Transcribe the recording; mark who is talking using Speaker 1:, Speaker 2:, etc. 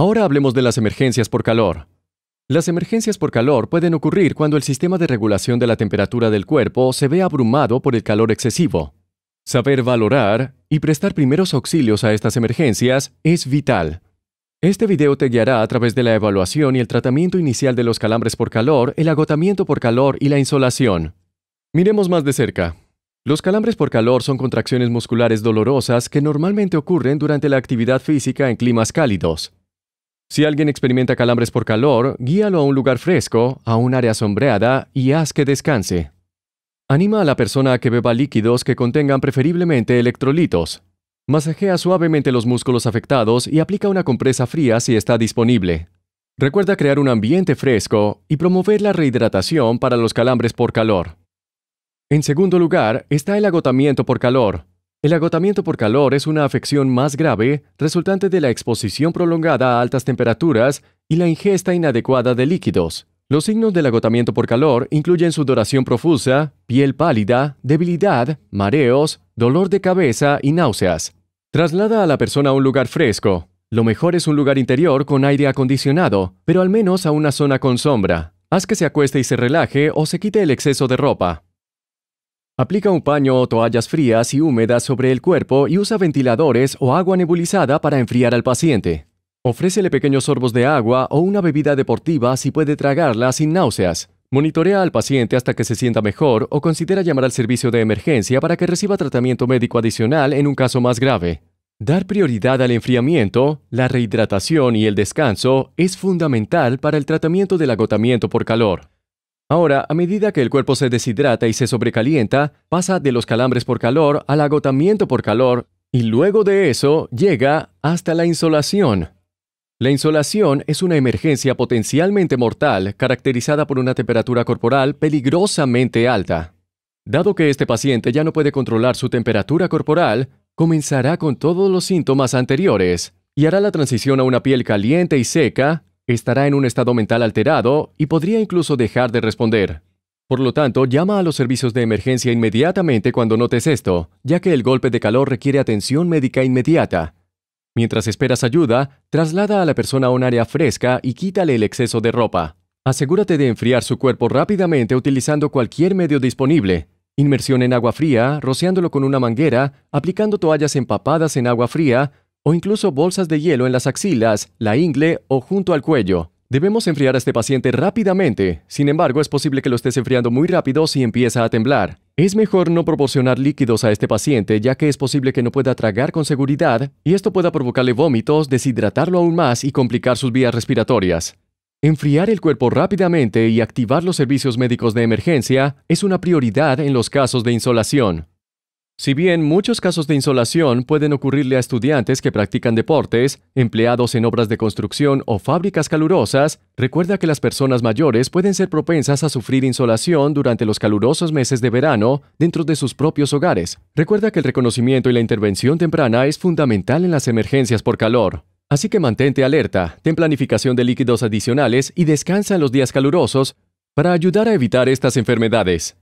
Speaker 1: Ahora hablemos de las emergencias por calor. Las emergencias por calor pueden ocurrir cuando el sistema de regulación de la temperatura del cuerpo se ve abrumado por el calor excesivo. Saber valorar y prestar primeros auxilios a estas emergencias es vital. Este video te guiará a través de la evaluación y el tratamiento inicial de los calambres por calor, el agotamiento por calor y la insolación. Miremos más de cerca. Los calambres por calor son contracciones musculares dolorosas que normalmente ocurren durante la actividad física en climas cálidos. Si alguien experimenta calambres por calor, guíalo a un lugar fresco, a un área sombreada y haz que descanse. Anima a la persona a que beba líquidos que contengan preferiblemente electrolitos. Masajea suavemente los músculos afectados y aplica una compresa fría si está disponible. Recuerda crear un ambiente fresco y promover la rehidratación para los calambres por calor. En segundo lugar está el agotamiento por calor. El agotamiento por calor es una afección más grave resultante de la exposición prolongada a altas temperaturas y la ingesta inadecuada de líquidos. Los signos del agotamiento por calor incluyen sudoración profusa, piel pálida, debilidad, mareos, dolor de cabeza y náuseas. Traslada a la persona a un lugar fresco. Lo mejor es un lugar interior con aire acondicionado, pero al menos a una zona con sombra. Haz que se acueste y se relaje o se quite el exceso de ropa. Aplica un paño o toallas frías y húmedas sobre el cuerpo y usa ventiladores o agua nebulizada para enfriar al paciente. Ofrécele pequeños sorbos de agua o una bebida deportiva si puede tragarla sin náuseas. Monitorea al paciente hasta que se sienta mejor o considera llamar al servicio de emergencia para que reciba tratamiento médico adicional en un caso más grave. Dar prioridad al enfriamiento, la rehidratación y el descanso es fundamental para el tratamiento del agotamiento por calor. Ahora, a medida que el cuerpo se deshidrata y se sobrecalienta, pasa de los calambres por calor al agotamiento por calor y luego de eso llega hasta la insolación. La insolación es una emergencia potencialmente mortal caracterizada por una temperatura corporal peligrosamente alta. Dado que este paciente ya no puede controlar su temperatura corporal, comenzará con todos los síntomas anteriores y hará la transición a una piel caliente y seca, estará en un estado mental alterado y podría incluso dejar de responder. Por lo tanto, llama a los servicios de emergencia inmediatamente cuando notes esto, ya que el golpe de calor requiere atención médica inmediata. Mientras esperas ayuda, traslada a la persona a un área fresca y quítale el exceso de ropa. Asegúrate de enfriar su cuerpo rápidamente utilizando cualquier medio disponible. Inmersión en agua fría, rociándolo con una manguera, aplicando toallas empapadas en agua fría, o incluso bolsas de hielo en las axilas, la ingle o junto al cuello. Debemos enfriar a este paciente rápidamente, sin embargo es posible que lo estés enfriando muy rápido si empieza a temblar. Es mejor no proporcionar líquidos a este paciente ya que es posible que no pueda tragar con seguridad y esto pueda provocarle vómitos, deshidratarlo aún más y complicar sus vías respiratorias. Enfriar el cuerpo rápidamente y activar los servicios médicos de emergencia es una prioridad en los casos de insolación. Si bien muchos casos de insolación pueden ocurrirle a estudiantes que practican deportes, empleados en obras de construcción o fábricas calurosas, recuerda que las personas mayores pueden ser propensas a sufrir insolación durante los calurosos meses de verano dentro de sus propios hogares. Recuerda que el reconocimiento y la intervención temprana es fundamental en las emergencias por calor. Así que mantente alerta, ten planificación de líquidos adicionales y descansa en los días calurosos para ayudar a evitar estas enfermedades.